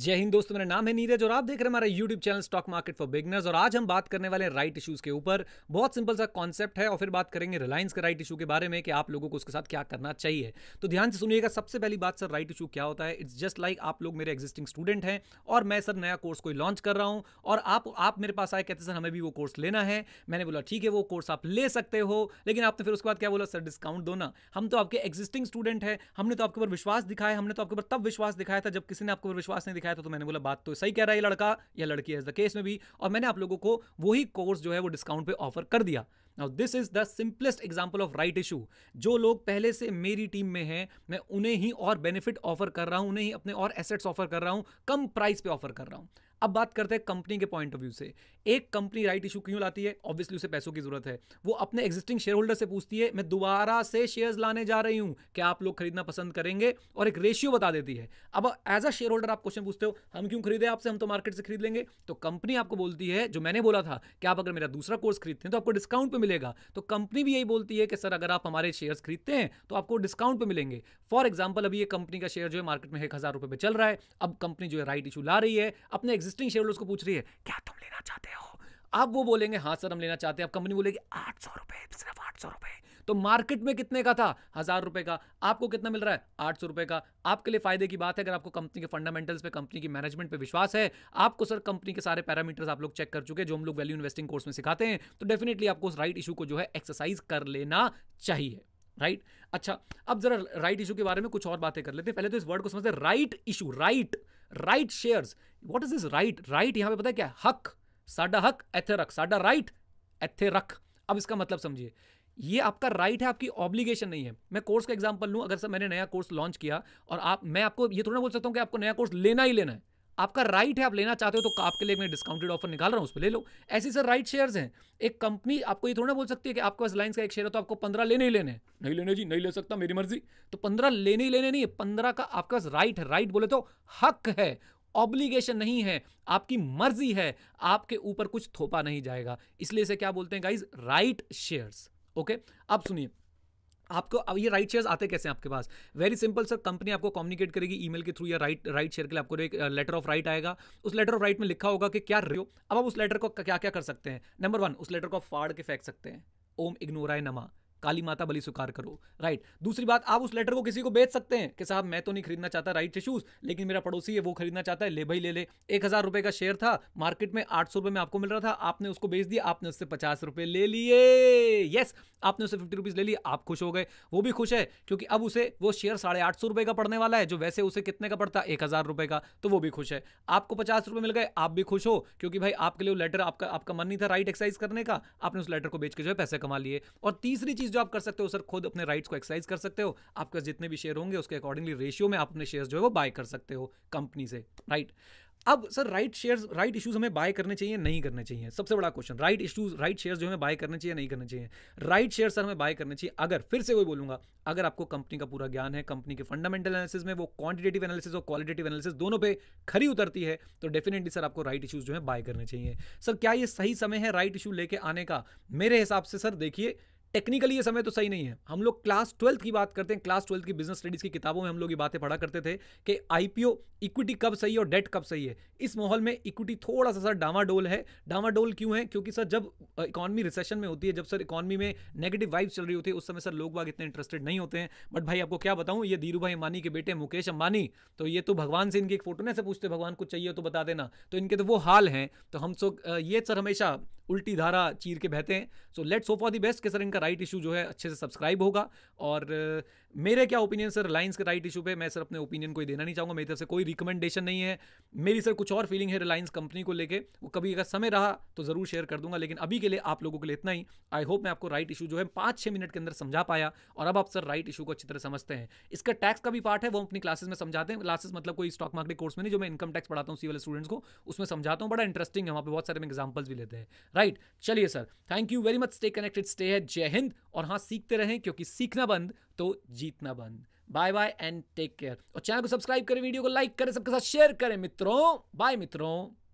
जय हिंद दोस्तों मेरा नाम है नीरज और आप देख रहे हैं हमारा YouTube channel stock market for beginners और आज हम बात करने वाले हैं राइट इश्यूज के ऊपर बहुत सिंपल सा कॉन्सेप्ट है और फिर बात करेंगे रिलायंस के राइट इशू के बारे में कि आप लोगों को उसके साथ क्या करना चाहिए तो ध्यान से सुनिएगा सबसे पहली बात सर राइट इशू क्या होता है इट्स जस्ट लाइक आप लोग मेरे एग्जिस्टिंग स्टूडेंट हैं और मैं सर नया कोर्स कोई लॉन्च कर रहा हूँ और आप आप मेरे पास आए कहते सर हमें भी वो कोर्स लेना है मैंने बोला ठीक है वो कोर्स आप ले सकते हो लेकिन आपने फिर उसके बाद क्या बोला सर डिस्काउंट दो ना हम तो आपके एग्जिस्टिंग स्टूडेंट है हमने तो आपके ऊपर विश्वास दिखाया हमने तो आपके ऊपर तब विश्वास दिखाया था जब किसी ने आपके ऊपर विश्वास नहीं क्या था तो मैंने बोला बात तो सही कह रहा है ये लड़का या लड़की एज द केस में भी और मैंने आप लोगों को वही कोर्स जो है वो डिस्काउंट पे ऑफर कर दिया now this is the simplest example of right issue जो लोग पहले से मेरी टीम में हैं मैं उन्हें ही और बेनिफिट ऑफर कर रहा हूँ उन्हें ही अपने और एसेट्स ऑफर कर रहा हूँ कम प्राइस पे ऑफर कर रहा हूँ अब बात करते हैं कंपनी के पॉइंट ऑफ व्यू से एक कंपनी राइट इशू क्यों लाती है ऑब्वियसली उसे पैसों की जरूरत है वो अपने एग्जिस्टिंग शेयर होल्डर से पूछती है मैं दोबारा से शेयर्स लाने जा रही हूं क्या आप लोग खरीदना पसंद करेंगे और एक रेशियो बता देती है अब एज अ शेयर होल्डर आप क्वेश्चन पूछते हो हम क्यों खरीदे आपसे हम तो मार्केट से खरीद लेंगे तो कंपनी आपको बोलती है जो मैंने बोला था कि आप अगर मेरा दूसरा कोर्स खरीदते हैं तो आपको डिस्काउंट पर मिलेगा तो कंपनी भी यही बोलती है कि सर अगर आप हमारे शेयर्स खरीदते हैं तो आपको डिस्काउंट पर मिलेंगे फॉर एग्जाम्पल अभी ये कंपनी का शेयर जो है मार्केट में एक हज़ार रुपये पे चल रहा है अब कंपनी जो है राइट इशू ला रही है अपने एग्जिस्टिंग शेयर को पूछ रही है क्या तुम लेना चाहते हो अब वो बोलेंगे हाँ सर हम लेना चाहते हैं अब कंपनी बोलेगी आठ सौ रुपए सिर्फ आठ सौ रुपए तो मार्केट में कितने का था हज़ार रुपए का आपको कितना मिल रहा है आठ सौ रुपए का आपके लिए फ़ायदे की बात है अगर आपको कंपनी के फंडामेंटल्स पे कंपनी की मैनेजमेंट पे विश्वास है आपको सर कंपनी के सारे पैरामीटर्स आप लोग चेक कर चुके जो हम लोग वैल्यू इन्वेस्टिंग कोर्स में सिखाते हैं तो डेफिनेटली आपको उस राइट इशू को जो है एक्सरसाइज कर लेना चाहिए राइट अच्छा अब जरा राइट इशू के बारे में कुछ और बातें कर लेते हैं पहले तो इस वर्ड को समझते right issue right right share what is is right right यहां पर पता है क्या हक साडा हक एथे रख साडा राइट एथे रख अब इसका मतलब समझिए ये आपका राइट है आपकी ऑब्लिगेशन नहीं है मैं कोर्स का एग्जाम्पल लूँ अगर सर मैंने नया कोर्स लॉन्च किया और आप मैं आपको ये थोड़ा बोल सकता हूँ कि आपको नया कोर्स लेना ही लेना है आपका राइट right है आप लेना चाहते हो तो आपके लिए मैं डिस्काउंटेड ऑफर निकाल रहा हूँ उस पर ले लो ऐसे सर राइट शेयर्स हैं एक कंपनी आपको ये थोड़ा बोल सकती है कि आपके पास लाइन्स का एक शेयर है तो आपको पंद्रह लेने ही लेने नहीं लेने जी नहीं ले सकता मेरी मर्जी तो पंद्रह लेने ही लेने नहीं है पंद्रह का आपके पास राइट है राइट बोले तो हक है ऑब्लिगेशन नहीं है आपकी मर्जी है आपके ऊपर कुछ थोपा नहीं जाएगा इसलिए इसे क्या बोलते हैं गाइज राइट शेयर्स ओके अब सुनिए आपको अब ये राइट शेयर्स आते कैसे हैं आपके पास वेरी सिंपल सर कंपनी आपको कम्युनिकेट करेगी ईमेल के थ्रू या राइट राइट शेयर के लिए आपको एक लेटर ऑफ राइट आएगा उस लेटर ऑफ राइट में लिखा होगा कि क्या रहे हो अब आप उस लेटर को क्या क्या कर सकते हैं नंबर वन उस लेटर को फाड़ के फेंक सकते हैं ओम इग्नोराय नमा काली माता बलि स्वीकार करो राइट दूसरी बात आप उस लेटर को किसी को बेच सकते हैं कि साहब मैं तो नहीं खरीदना चाहता राइट से शूज लेकिन मेरा पड़ोसी है वो खरीदना चाहता है ले भाई ले ले एक हज़ार रुपये का शेयर था मार्केट में आठ सौ रुपये में आपको मिल रहा था आपने उसको बेच दिया आपने उससे पचास रुपए ले लिए यस yes! आपने उसे फिफ्टी रुपीज़ ले ली आप खुश हो गए वो भी खुश है क्योंकि अब उसे वो शेयर साढ़े आठ सौ रुपये का पड़ने वाला है जो वैसे उसे कितने का पड़ता एक हज़ार रुपये का तो वो भी खुश है आपको पचास रुपये मिल गए आप भी खुश हो क्योंकि भाई आपके लिए वो लेटर आपका आपका मन नहीं था राइट एक्सरसाइज करने का आपने उस लेटर को बेच के जो है पैसे कमा लिए और तीसरी चीज़ जो आप कर सकते हो सर खुद अपने राइट्स को एक्सरसाइज कर सकते हो आपके जितने भी शेयर होंगे उसके अकॉर्डिंगली रेशियो में आप अपने शेयर जो है वो बाय कर सकते हो कंपनी से राइट अब sir right shares right issues हमें बाय करने चाहिए नहीं करने चाहिए सबसे बड़ा question right issues right shares जो हमें बाय करने चाहिए नहीं करने चाहिए राइट शेयर सर हमें बाय करने चाहिए अगर फिर से वही बोलूंगा अगर आपको कंपनी का पूरा ज्ञान है कंपनी के फंडामेंटल एनालिसिस में वो क्वांटिटेटिव एनालिसिस और क्वालिटेटिव एनालिसिस दोनों पे खरी उतरती है तो डेफिनेटली सर आपको राइट इश्यूज जो है बाय करने चाहिए सर क्या ये सही समय है राइट इशू लेके आने का मेरे हिसाब से सर देखिए टेक्निकली ये समय तो सही नहीं है हम लोग क्लास ट्वेल्थ की बात करते हैं क्लास ट्वेल्थ की बिजनेस स्टडीज़ की किताबों में हम लोग ये बातें पढ़ा करते थे कि आईपीओ इक्विटी कब सही है और डेट कब सही है इस माहौल में इक्विटी थोड़ा सा सर डामाडोल है डामाडोल क्यों है क्योंकि सर जब इकॉनमी रिसेशन में होती है जब सर इकॉनमी में नेगेटिव वाइब्स चल रही होती है उस समय सर लोग बाग इतने इंटरेस्टेड नहीं होते हैं बट भाई आपको क्या बताऊँ ये धीरू भाई अंबानी के बेटे मुकेश अंबानी तो ये तो भगवान से इनकी एक फोटो ना से पूछते भगवान कुछ चाहिए तो बता देना तो इनके तो वो हाल हैं तो हम सो ये सर हमेशा उल्टी धारा चीर के बहते हैं so let's hope for the best कि सर इनका राइट इशू जो है अच्छे से सब्सक्राइब होगा और मेरे क्या ओपिनियन सर रिलायंस के राइट इशू पे मैं सर अपने ओपिनियन कोई देना नहीं चाहूंगा मेरी तरफ से कोई रिकमेंडेशन नहीं है मेरी सर कुछ और फीलिंग है रिलायंस कंपनी को लेकर वो कभी अगर समय रहा तो ज़रूर शेयर कर दूंगा लेकिन अभी के लिए आप लोगों के लिए इतना ही आई होप मैं आपको राइट इशू जो है पाँच छह मिनट के अंदर समझा पाया और अब आप सर राइट इशू को अच्छी तरह समझते हैं इसका टैक्स का भी पार्ट है वो अपनी क्लासेस में समझाते हैं क्लासेस मतलब कोई स्टॉक मार्केट कोर्स में नहीं जो मैं इनकम टैक्स पढ़ाता हूँ सी वाले स्टूडेंट्स को उसमें समझाता हूँ बड़ा इंटरेस्टिंग है वहाँ पर बहुत सारे एग्जाम्पल्स भी लेते हैं राइट चलिए sir thank you very much stay connected stay है जय हिंद और हाँ सीखते रहें क्योंकि सीखना बंद तो जीतना बंद bye bye and take care और चैनल को सब्सक्राइब करें वीडियो को लाइक करें सबके साथ शेयर करें मित्रों बाय मित्रों